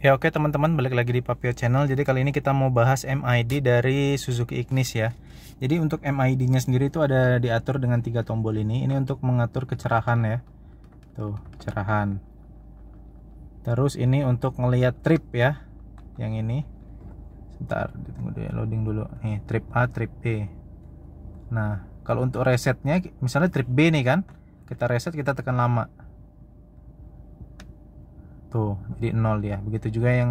Ya oke teman-teman balik lagi di Papio Channel Jadi kali ini kita mau bahas MID dari Suzuki Ignis ya Jadi untuk MID nya sendiri itu ada diatur dengan tiga tombol ini Ini untuk mengatur kecerahan ya Tuh kecerahan Terus ini untuk ngeliat trip ya Yang ini Sebentar ditunggu dulu ya loading dulu Nih trip A trip B Nah kalau untuk resetnya misalnya trip B nih kan Kita reset kita tekan lama tuh jadi nol ya begitu juga yang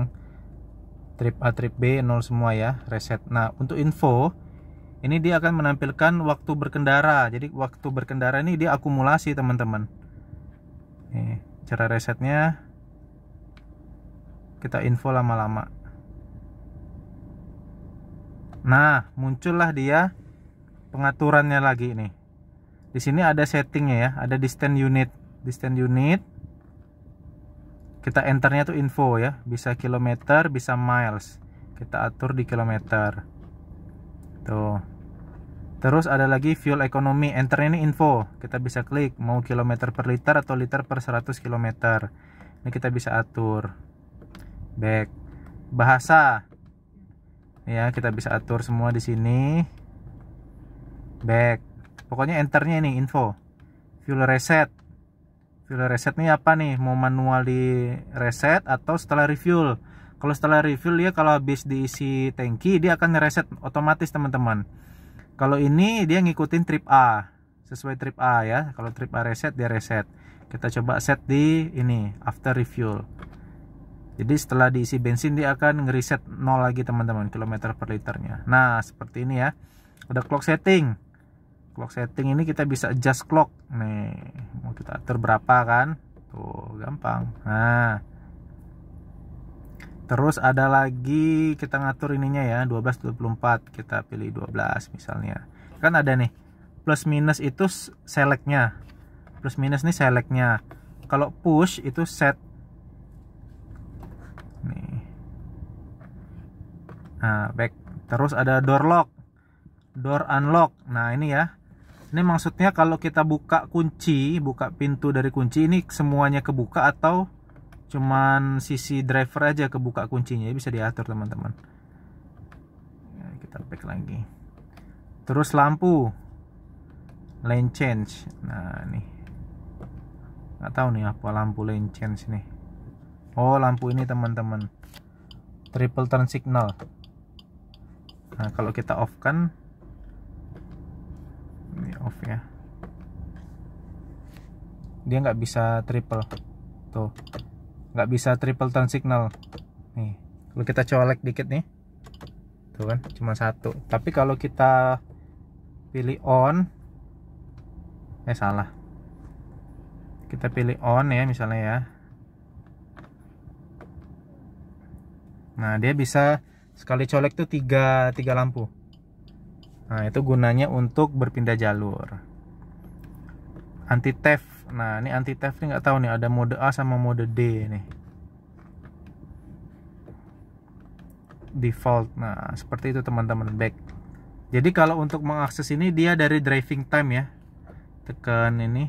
trip A trip B nol semua ya reset nah untuk info ini dia akan menampilkan waktu berkendara jadi waktu berkendara ini dia akumulasi teman-teman nih cara resetnya kita info lama-lama nah muncullah dia pengaturannya lagi nih di sini ada settingnya ya ada distance unit distance unit kita enternya tuh info ya bisa kilometer bisa miles kita atur di kilometer tuh terus ada lagi fuel economy enternya ini info kita bisa klik mau kilometer per liter atau liter per 100 kilometer ini kita bisa atur back bahasa ya kita bisa atur semua di sini back pokoknya enternya ini info fuel reset Filter reset nih apa nih? Mau manual di reset atau setelah refuel? Kalau setelah refuel dia kalau habis diisi tangki dia akan reset otomatis teman-teman. Kalau ini dia ngikutin trip A sesuai trip A ya. Kalau trip A reset dia reset. Kita coba set di ini after refuel. Jadi setelah diisi bensin dia akan ngereset nol lagi teman-teman kilometer per liternya. Nah seperti ini ya. Udah clock setting clock setting ini kita bisa adjust clock nih mau kita atur berapa kan tuh gampang nah terus ada lagi kita ngatur ininya ya 12 24 kita pilih 12 misalnya kan ada nih plus minus itu selectnya plus minus nih selectnya kalau push itu set nih nah back terus ada door lock door unlock nah ini ya ini maksudnya kalau kita buka kunci, buka pintu dari kunci ini semuanya kebuka atau cuman sisi driver aja kebuka kuncinya. ini ya, bisa diatur teman-teman. Ya, kita back lagi. Terus lampu. Lane change. Nah, ini Nggak tahu nih apa lampu lane change nih. Oh, lampu ini teman-teman. Triple turn signal. Nah, kalau kita off kan off ya dia nggak bisa triple tuh nggak bisa triple turn signal nih kalau kita colek dikit nih tuh kan cuma satu tapi kalau kita pilih on eh salah kita pilih on ya misalnya ya nah dia bisa sekali colek tuh tiga, tiga lampu Nah, itu gunanya untuk berpindah jalur. Anti theft. Nah, ini anti theft ini nggak tahu nih ada mode A sama mode D nih. Default. Nah, seperti itu teman-teman back. Jadi kalau untuk mengakses ini dia dari driving time ya. Tekan ini.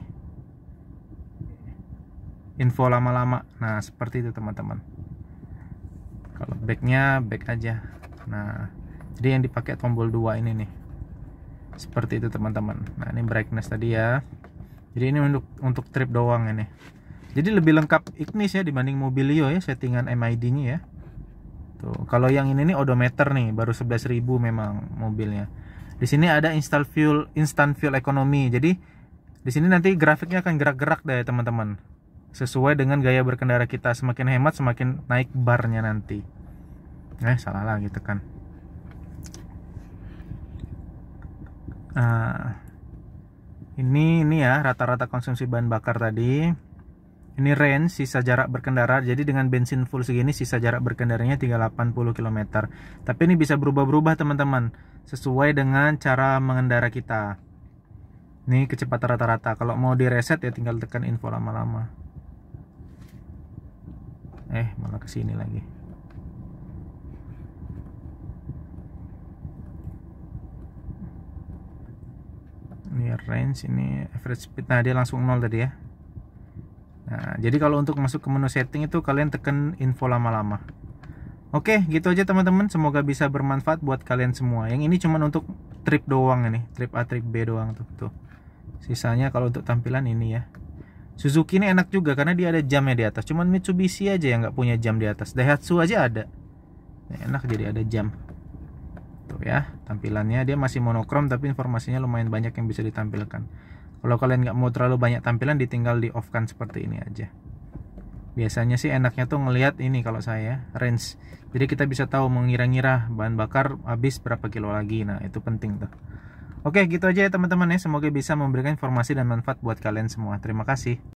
Info lama-lama. Nah, seperti itu teman-teman. Kalau backnya back aja. Nah, jadi yang dipakai tombol 2 ini nih seperti itu teman-teman nah ini brightness tadi ya jadi ini untuk untuk trip doang ini jadi lebih lengkap Ignis ya dibanding Mobilio ya settingan MID nya ya tuh kalau yang ini nih odometer nih baru 11.000 memang mobilnya di sini ada install fuel instant fuel economy jadi di sini nanti grafiknya akan gerak-gerak deh teman-teman sesuai dengan gaya berkendara kita semakin hemat semakin naik barnya nanti eh salah lagi gitu tekan Nah, ini ini ya rata-rata konsumsi bahan bakar tadi. Ini range sisa jarak berkendara. Jadi dengan bensin full segini sisa jarak berkendaranya 380 km. Tapi ini bisa berubah-berubah teman-teman sesuai dengan cara mengendara kita. Ini kecepatan rata-rata. Kalau mau direset ya tinggal tekan info lama-lama. Eh, malah kesini lagi. range ini average speed nah dia langsung nol tadi ya nah jadi kalau untuk masuk ke menu setting itu kalian tekan info lama-lama oke gitu aja teman-teman semoga bisa bermanfaat buat kalian semua yang ini cuma untuk trip doang ini trip A trip B doang tuh tuh sisanya kalau untuk tampilan ini ya Suzuki ini enak juga karena dia ada jamnya di atas cuman Mitsubishi aja yang nggak punya jam di atas Daihatsu aja ada nah, enak jadi ada jam tuh gitu ya tampilannya dia masih monokrom tapi informasinya lumayan banyak yang bisa ditampilkan kalau kalian nggak mau terlalu banyak tampilan ditinggal di off kan seperti ini aja biasanya sih enaknya tuh ngelihat ini kalau saya range jadi kita bisa tahu mengira-ngira bahan bakar habis berapa kilo lagi nah itu penting tuh Oke gitu aja ya teman-teman ya semoga bisa memberikan informasi dan manfaat buat kalian semua terima kasih